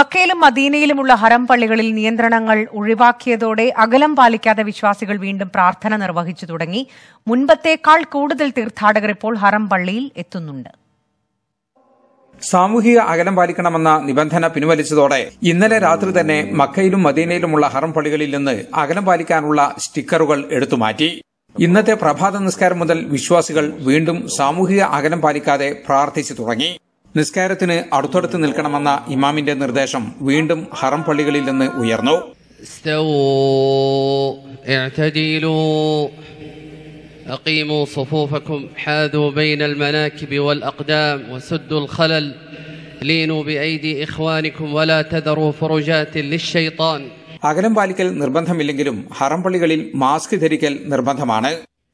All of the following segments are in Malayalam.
മക്കയിലും മദീനയിലുമുള്ള ഹറം പള്ളികളിൽ നിയന്ത്രണങ്ങൾ ഒഴിവാക്കിയതോടെ അകലം പാലിക്കാതെ വിശ്വാസികൾ വീണ്ടും പ്രാർത്ഥന നിർവഹിച്ചു തുടങ്ങി മുൻപത്തേക്കാൾ കൂടുതൽ തീർത്ഥാടകർ ഇപ്പോൾ ഹറം പള്ളിയിൽ എത്തുന്നുണ്ട് സാമൂഹിക അകലം പാലിക്കണമെന്ന നിബന്ധന പിൻവലിച്ചതോടെ ഇന്നലെ രാത്രി തന്നെ മക്കയിലും മദീനയിലുമുള്ള ഹറം പള്ളികളിൽ നിന്ന് അകലം പാലിക്കാനുള്ള സ്റ്റിക്കറുകൾ എടുത്തുമാറ്റി ഇന്നത്തെ പ്രഭാത നിസ്കാരം മുതൽ വിശ്വാസികൾ വീണ്ടും സാമൂഹിക അകലം പാലിക്കാതെ പ്രാർത്ഥിച്ചു തുടങ്ങി നിസ്കാരത്തിന് അടുത്തടുത്ത് നിൽക്കണമെന്ന ഇമാമിന്റെ നിർദ്ദേശം വീണ്ടും ഹറം പള്ളികളിൽ നിന്ന് ഉയർന്നു أقيموا صفوفكم حاذوا بين المناكب والأقدام وسدوا الخلل لينوا بأيدي إخوانكم ولا تذروا فرجات للشيطان അകലം പാലിക്കൽ നിർബന്ധമില്ലെങ്കിലും ഹറം പള്ളികളിൽ മാസ്ക് ധരിക്കൽ നിർബന്ധമാണ്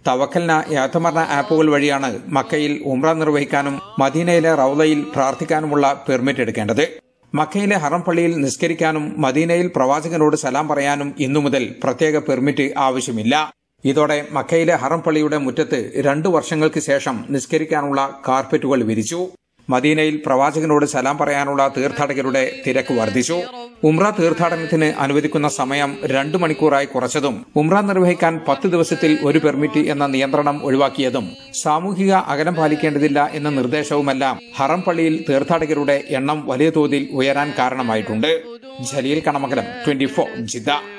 തവക്കലിന യാഥമർണ ആപ്പുകൾ വഴിയാണ് മക്കയിൽ ഉംറ നിർവഹിക്കാനും മദീനയിലെ റൌലയിൽ പ്രാർത്ഥിക്കാനുമുള്ള പെർമിറ്റ് എടുക്കേണ്ടത് മക്കയിലെ ഹറം പള്ളിയിൽ നിസ്കരിക്കാനും മദീനയിൽ പ്രവാചകനോട് സലാം പറയാനും ഇന്നു മുതൽ പ്രത്യേക പെർമിറ്റ് ആവശ്യമില്ല ഇതോടെ മക്കയിലെ ഹറം പള്ളിയുടെ മുറ്റത്ത് രണ്ടു വർഷങ്ങൾക്ക് ശേഷം നിസ്കരിക്കാനുള്ള കാർപ്പറ്റുകൾ വിരിച്ചു മദീനയിൽ പ്രവാചകനോട് സലാം പറയാനുള്ള തീർത്ഥാടകരുടെ തിരക്ക് വർദ്ധിച്ചു ഉംറ തീർത്ഥാടനത്തിന് അനുവദിക്കുന്ന സമയം രണ്ടു മണിക്കൂറായി കുറച്ചതും ഉംറ നിർവഹിക്കാൻ പത്ത് ദിവസത്തിൽ ഒരു പെർമിറ്റ് എന്ന നിയന്ത്രണം ഒഴിവാക്കിയതും സാമൂഹിക അകലം പാലിക്കേണ്ടതില്ല എന്ന നിർദ്ദേശവുമെല്ലാം ഹറം പള്ളിയിൽ തീർത്ഥാടകരുടെ എണ്ണം വലിയ തോതിൽ ഉയരാൻ കാരണമായിട്ടുണ്ട് ജലീൽ കണമകലം ട്വന്റി ഫോർ ജിദ്ദ